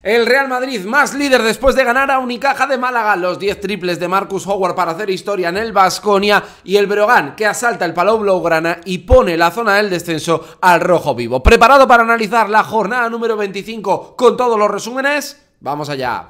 El Real Madrid más líder después de ganar a Unicaja de Málaga, los 10 triples de Marcus Howard para hacer historia en el Vasconia y el Brogan que asalta el Palau y pone la zona del descenso al rojo vivo. ¿Preparado para analizar la jornada número 25 con todos los resúmenes? Vamos allá.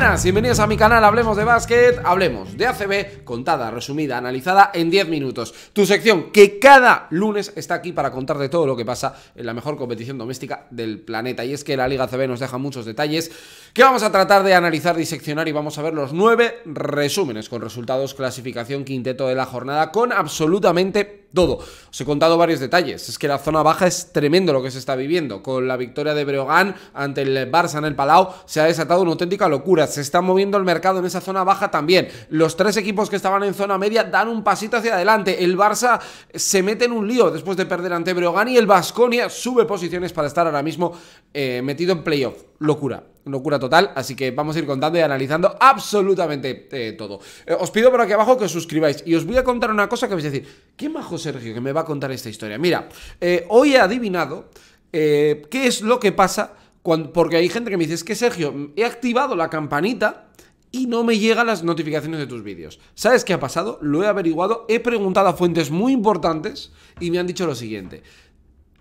buenas, bienvenidos a mi canal Hablemos de Básquet, hablemos de ACB, contada, resumida, analizada en 10 minutos. Tu sección que cada lunes está aquí para contarte todo lo que pasa en la mejor competición doméstica del planeta. Y es que la Liga ACB nos deja muchos detalles que vamos a tratar de analizar, diseccionar y vamos a ver los 9 resúmenes con resultados, clasificación, quinteto de la jornada con absolutamente todo. Os he contado varios detalles. Es que la zona baja es tremendo lo que se está viviendo. Con la victoria de Breogán ante el Barça en el Palau se ha desatado una auténtica locura se está moviendo el mercado en esa zona baja también. Los tres equipos que estaban en zona media dan un pasito hacia adelante. El Barça se mete en un lío después de perder ante Brogan y el basconia sube posiciones para estar ahora mismo eh, metido en playoff. Locura locura total, así que vamos a ir contando y analizando absolutamente eh, todo. Eh, os pido por aquí abajo que os suscribáis y os voy a contar una cosa que vais a decir, qué majo Sergio que me va a contar esta historia. Mira, hoy he adivinado qué es lo que pasa porque hay gente que me dice, es que Sergio, he activado la campanita y no me llegan las notificaciones de tus vídeos. ¿Sabes qué ha pasado? Lo he averiguado, he preguntado a fuentes muy importantes y me han dicho lo siguiente.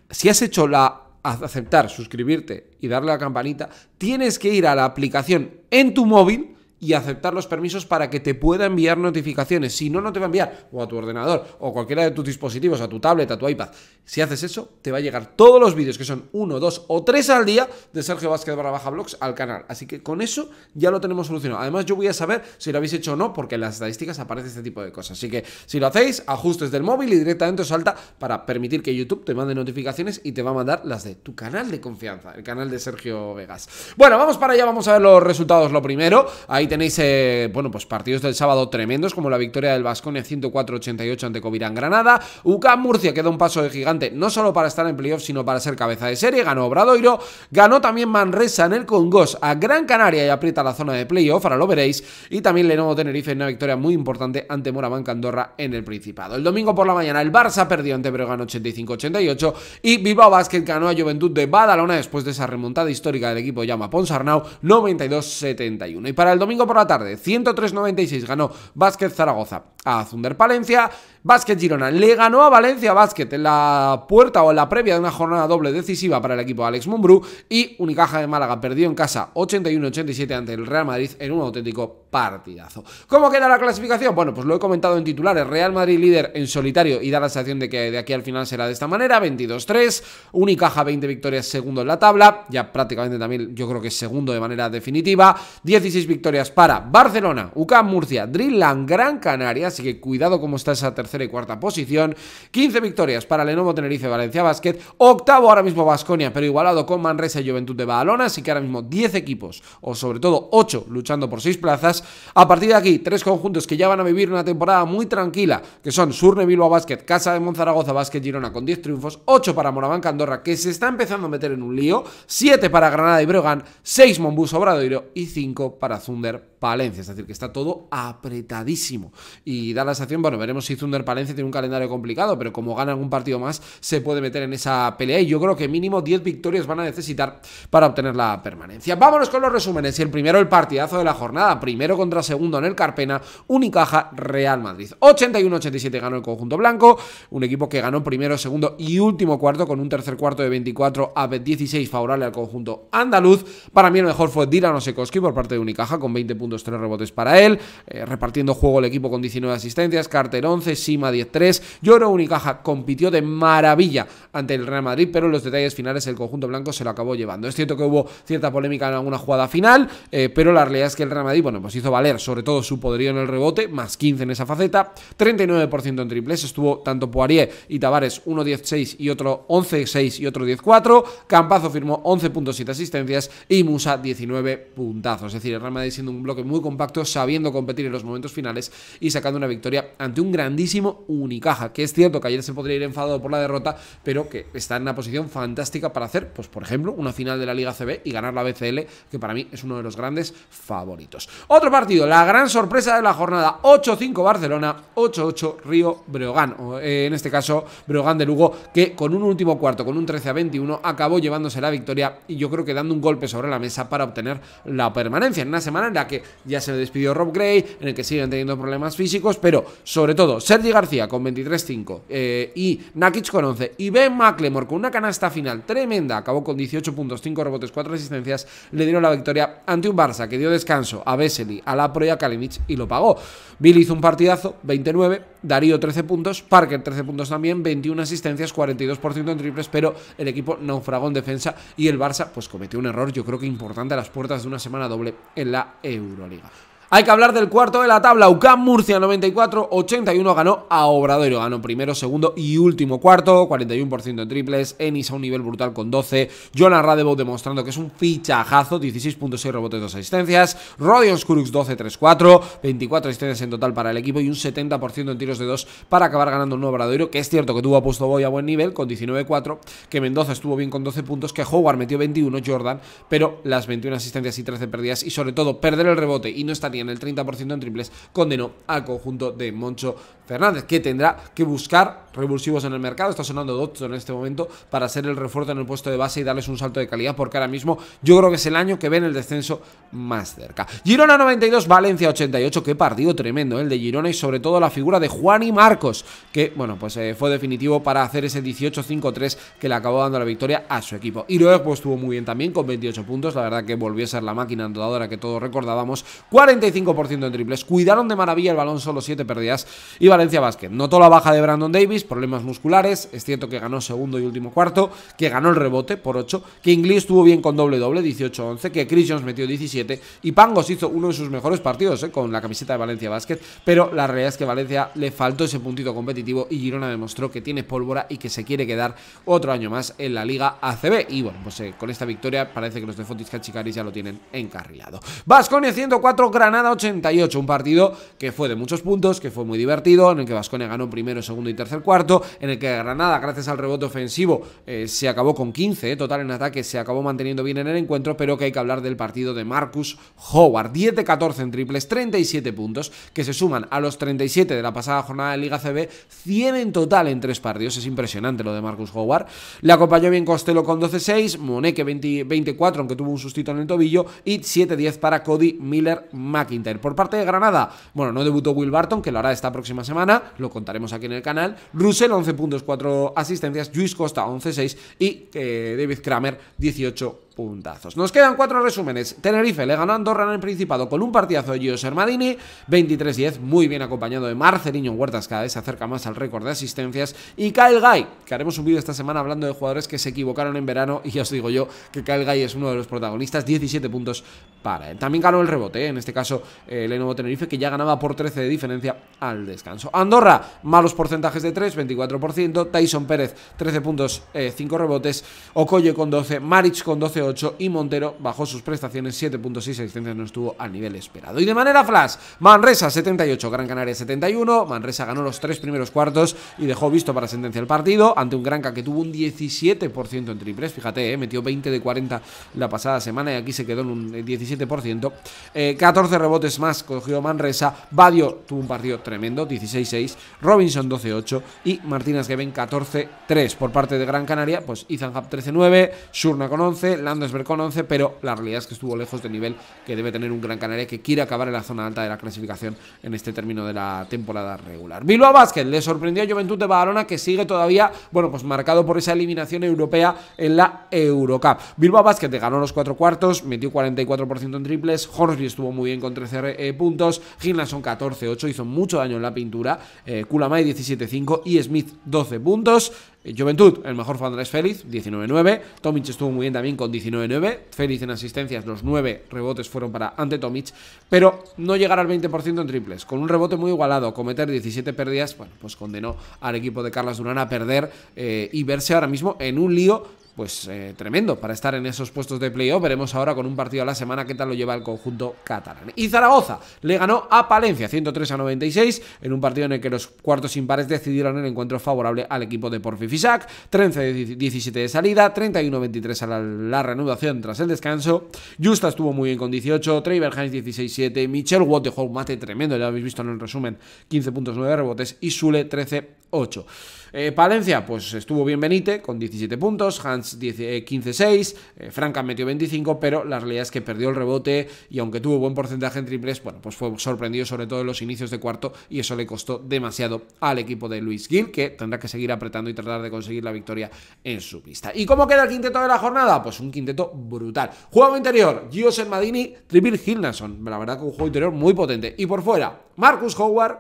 Si has hecho la aceptar, suscribirte y darle a la campanita, tienes que ir a la aplicación en tu móvil y aceptar los permisos para que te pueda enviar notificaciones. Si no, no te va a enviar o a tu ordenador o cualquiera de tus dispositivos, a tu tablet, a tu iPad. Si haces eso, te va a llegar todos los vídeos, que son uno, dos o tres al día, de Sergio Vázquez barra baja blogs al canal. Así que con eso ya lo tenemos solucionado. Además, yo voy a saber si lo habéis hecho o no, porque en las estadísticas aparece este tipo de cosas. Así que si lo hacéis, ajustes del móvil y directamente os salta para permitir que YouTube te mande notificaciones y te va a mandar las de tu canal de confianza, el canal de Sergio Vegas. Bueno, vamos para allá, vamos a ver los resultados. Lo primero, ahí tenéis, eh, bueno, pues partidos del sábado tremendos, como la victoria del Vasconia 104-88 ante Covirán Granada. UCAM Murcia queda un paso de gigante, no solo para estar en playoff, sino para ser cabeza de serie. Ganó Obradoiro, ganó también Manresa en el Congos a Gran Canaria y aprieta la zona de playoff, ahora lo veréis. Y también Lenovo Tenerife en una victoria muy importante ante Moravan Candorra en el Principado. El domingo por la mañana el Barça perdió ante Bregan 85-88 y Bilbao Basket ganó a Juventud de Badalona después de esa remontada histórica del equipo Llama Arnau 92-71. Y para el domingo por la tarde, 103.96 ganó Vázquez Zaragoza a Zunder Palencia. básquet Girona le ganó a Valencia básquet en la puerta o en la previa de una jornada doble decisiva para el equipo de Alex Mumbrú. Y Unicaja de Málaga perdió en casa 81-87 ante el Real Madrid en un auténtico partidazo. ¿Cómo queda la clasificación? Bueno, pues lo he comentado en titulares. Real Madrid líder en solitario y da la sensación de que de aquí al final será de esta manera. 22-3. Unicaja 20 victorias segundo en la tabla. Ya prácticamente también yo creo que segundo de manera definitiva. 16 victorias para Barcelona, UCAM Murcia, Drillan Gran Canaria así que cuidado cómo está esa tercera y cuarta posición. 15 victorias para Lenovo Tenerife Valencia Basket, octavo ahora mismo Vasconia, pero igualado con Manresa y Juventud de Badalona, así que ahora mismo 10 equipos, o sobre todo 8 luchando por 6 plazas. A partir de aquí, tres conjuntos que ya van a vivir una temporada muy tranquila, que son Surne Bilbao Basket, Casa de Monzaragoza Basket Girona con 10 triunfos, 8 para Moraván, Candorra que se está empezando a meter en un lío, 7 para Granada y Breogán, 6 Monbus Obradoiro y 5 para Zunder Palencia. Es decir, que está todo apretadísimo. Y da la sensación, bueno, veremos si Thunder Palencia tiene un calendario complicado, pero como gana algún partido más, se puede meter en esa pelea. Y yo creo que mínimo 10 victorias van a necesitar para obtener la permanencia. Vámonos con los resúmenes. Y el primero, el partidazo de la jornada. Primero contra segundo en el Carpena, Unicaja Real Madrid. 81-87 ganó el conjunto blanco. Un equipo que ganó primero, segundo y último cuarto con un tercer cuarto de 24 a 16 favorable al conjunto andaluz. Para mí lo mejor fue Dylan Osekoski por parte de Unicaja con 20 puntos dos 3 rebotes para él. Eh, repartiendo juego el equipo con 19 asistencias. Carter 11, Sima 10-3. Lloro Unicaja compitió de maravilla ante el Real Madrid, pero los detalles finales el conjunto blanco se lo acabó llevando. Es cierto que hubo cierta polémica en alguna jugada final, eh, pero la realidad es que el Real Madrid, bueno, pues hizo valer sobre todo su poderío en el rebote, más 15 en esa faceta, 39% en triples, estuvo tanto Poirier y Tavares 1-16 y otro 11-6 y otro 10-4, Campazo firmó 11.7 asistencias y Musa 19 puntazos, es decir, el Real Madrid siendo un bloque muy compacto, sabiendo competir en los momentos finales y sacando una victoria ante un grandísimo Unicaja, que es cierto que ayer se podría ir enfadado por la derrota, pero que está en una posición fantástica para hacer, pues por ejemplo, una final de la Liga CB y ganar la BCL, que para mí es uno de los grandes favoritos. Otro partido, la gran sorpresa de la jornada, 8-5 Barcelona, 8-8 Río Breogán, eh, en este caso Breogán de Lugo, que con un último cuarto, con un 13-21, acabó llevándose la victoria y yo creo que dando un golpe sobre la mesa para obtener la permanencia en una semana en la que ya se le despidió Rob Gray, en el que siguen teniendo problemas físicos, pero sobre todo Sergi García con 23-5 eh, y Nakic con 11 y Ben McLemore con una canasta final tremenda, acabó con 18 puntos, 5 rebotes, 4 asistencias, le dieron la victoria ante un Barça que dio descanso a Vesely, a la y a Kalinic y lo pagó. Bill hizo un partidazo, 29, Darío 13 puntos, Parker 13 puntos también, 21 asistencias, 42% en triples, pero el equipo naufragó en defensa y el Barça pues cometió un error yo creo que importante a las puertas de una semana doble en la Euro. 罗莉娜。Hay que hablar del cuarto de la tabla. UCAM Murcia 94-81 ganó a Obradoiro. Ganó primero, segundo y último cuarto. 41% en triples. Enis a un nivel brutal con 12. Jonah Radebo demostrando que es un fichajazo. 16.6 rebotes, 2 asistencias. Rodion Skurux 12-3-4. 24 asistencias en total para el equipo y un 70% en tiros de 2 para acabar ganando un nuevo Obradoiro. Que es cierto que tuvo a puesto Boy a buen nivel con 19-4. Que Mendoza estuvo bien con 12 puntos. Que Howard metió 21, Jordan. Pero las 21 asistencias y 13 perdidas. Y sobre todo perder el rebote y no estar en el 30% en triples, condenó al conjunto de Moncho Fernández, que tendrá que buscar revulsivos en el mercado. Está sonando Dotto en este momento para hacer el refuerzo en el puesto de base y darles un salto de calidad, porque ahora mismo yo creo que es el año que ven el descenso más cerca. Girona 92, Valencia 88. Qué partido tremendo ¿eh? el de Girona y sobre todo la figura de Juan y Marcos, que, bueno, pues eh, fue definitivo para hacer ese 18-5-3 que le acabó dando la victoria a su equipo. Y luego, pues estuvo muy bien también con 28 puntos. La verdad que volvió a ser la máquina andadora que todos recordábamos. 45 ciento en triples. Cuidaron de maravilla el balón, solo siete pérdidas. Y Valencia Basket notó la baja de Brandon Davis, problemas musculares. Es cierto que ganó segundo y último cuarto, que ganó el rebote por 8, que Inglis estuvo bien con doble-doble, 18-11, que Christians metió 17 y Pangos hizo uno de sus mejores partidos eh, con la camiseta de Valencia Basket. Pero la realidad es que Valencia le faltó ese puntito competitivo y Girona demostró que tiene pólvora y que se quiere quedar otro año más en la Liga ACB. Y bueno, pues eh, con esta victoria parece que los de Fontis Cachicaris ya lo tienen encarrilado. Vasconia 104, Granada. 88, un partido que fue de muchos puntos, que fue muy divertido, en el que Vasconia ganó primero, segundo y tercer cuarto, en el que Granada, gracias al rebote ofensivo, eh, se acabó con 15, eh, total en ataque, se acabó manteniendo bien en el encuentro, pero que hay que hablar del partido de Marcus Howard, 10 14 en triples, 37 puntos, que se suman a los 37 de la pasada jornada de Liga CB, 100 en total en tres partidos, es impresionante lo de Marcus Howard, le acompañó bien Costello con 12-6, Moneke 24, aunque tuvo un sustito en el tobillo, y 7-10 para Cody Miller-Mack Quinter Por parte de Granada, bueno, no debutó Will Barton, que lo hará esta próxima semana, lo contaremos aquí en el canal. Russell, 11 puntos, 4 asistencias. Luis Costa, 11.6 Y eh, David Kramer, 18 puntazos. Nos quedan cuatro resúmenes. Tenerife le ganó a Andorra en el Principado con un partidazo de Gio Sermadini, 23-10, muy bien acompañado de Marceliño Huertas, cada vez se acerca más al récord de asistencias, y Kyle Guy, que haremos un vídeo esta semana hablando de jugadores que se equivocaron en verano, y ya os digo yo que Kyle Guy es uno de los protagonistas, 17 puntos para él. También ganó el rebote, ¿eh? en este caso eh, El nuevo Tenerife, que ya ganaba por 13 de diferencia al descanso. Andorra, malos porcentajes de 3, 24%, Tyson Pérez, 13 puntos, 5 eh, rebotes, Okoye con 12, Maric con 12, y Montero bajó sus prestaciones 7.6 extensión no estuvo al nivel esperado. Y de manera flash, Manresa 78, Gran Canaria 71, Manresa ganó los tres primeros cuartos y dejó visto para sentencia el partido ante un Granca que tuvo un 17% en triples, fíjate, eh, metió 20 de 40 la pasada semana y aquí se quedó en un 17%, eh, 14 eh, rebotes más cogió Manresa, Badio tuvo un partido tremendo, 16-6, Robinson 12-8 y Martínez Geben 14-3 por parte de Gran Canaria, pues Izanzab 13-9, Surna con 11, ver con 11, pero la realidad es que estuvo lejos del nivel que debe tener un Gran Canaria que quiere acabar en la zona alta de la clasificación en este término de la temporada regular. Bilbao Basket le sorprendió a Juventud de Badalona que sigue todavía, bueno, pues marcado por esa eliminación europea en la Eurocup. Bilbao Basket ganó los cuatro cuartos, metió 44% en triples, Horsby estuvo muy bien con 13 eh, puntos, Gilnason 14-8, hizo mucho daño en la pintura, eh, Kulamay 17-5 y Smith 12 puntos. Juventud, el mejor fue Andrés Félix, 19-9. Tomic estuvo muy bien también con 19-9. Félix en asistencias, los 9 rebotes fueron para ante Tomic, pero no llegar al 20% en triples. Con un rebote muy igualado, cometer 17 pérdidas, bueno, pues condenó al equipo de Carlos Durán a perder eh, y verse ahora mismo en un lío pues eh, tremendo para estar en esos puestos de playoff. Veremos ahora con un partido a la semana qué tal lo lleva el conjunto catalán. Y Zaragoza le ganó a Palencia 103 a 96 en un partido en el que los cuartos impares decidieron el encuentro favorable al equipo de Porfi Fisac. 13-17 de salida, 31-23 a la, reanudación tras el descanso. Justa estuvo muy bien con 18, Trevor 16-7, Michel Watt un mate tremendo, ya lo habéis visto en el resumen, 15 puntos, 9 rebotes y Sule 13-8. Eh, Palencia, pues estuvo bien Benite con 17 puntos, Hans 15-6, eh, eh, Franca metió 25, pero la realidad es que perdió el rebote y aunque tuvo buen porcentaje en triples, bueno, pues fue sorprendido sobre todo en los inicios de cuarto y eso le costó demasiado al equipo de Luis Gil, que tendrá que seguir apretando y tratar de conseguir la victoria en su pista. ¿Y cómo queda el quinteto de la jornada? Pues un quinteto brutal. Juego interior, Giuseppe Madini, Triple Hilnason, la verdad que un juego interior muy potente. Y por fuera, Marcus Howard,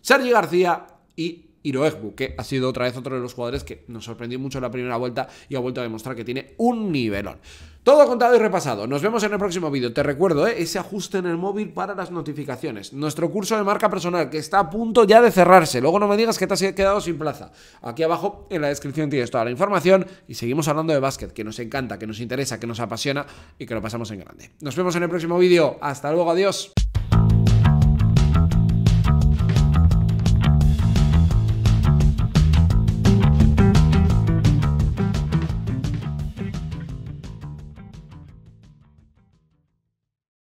Sergi García y Iroegbu, que ha sido otra vez otro de los jugadores que nos sorprendió mucho en la primera vuelta y ha vuelto a demostrar que tiene un nivelón. Todo contado y repasado. Nos vemos en el próximo vídeo. Te recuerdo eh, ese ajuste en el móvil para las notificaciones. Nuestro curso de marca personal que está a punto ya de cerrarse. Luego no me digas que te has quedado sin plaza. Aquí abajo en la descripción tienes toda la información y seguimos hablando de básquet, que nos encanta, que nos interesa, que nos apasiona y que lo pasamos en grande. Nos vemos en el próximo vídeo. Hasta luego, adiós.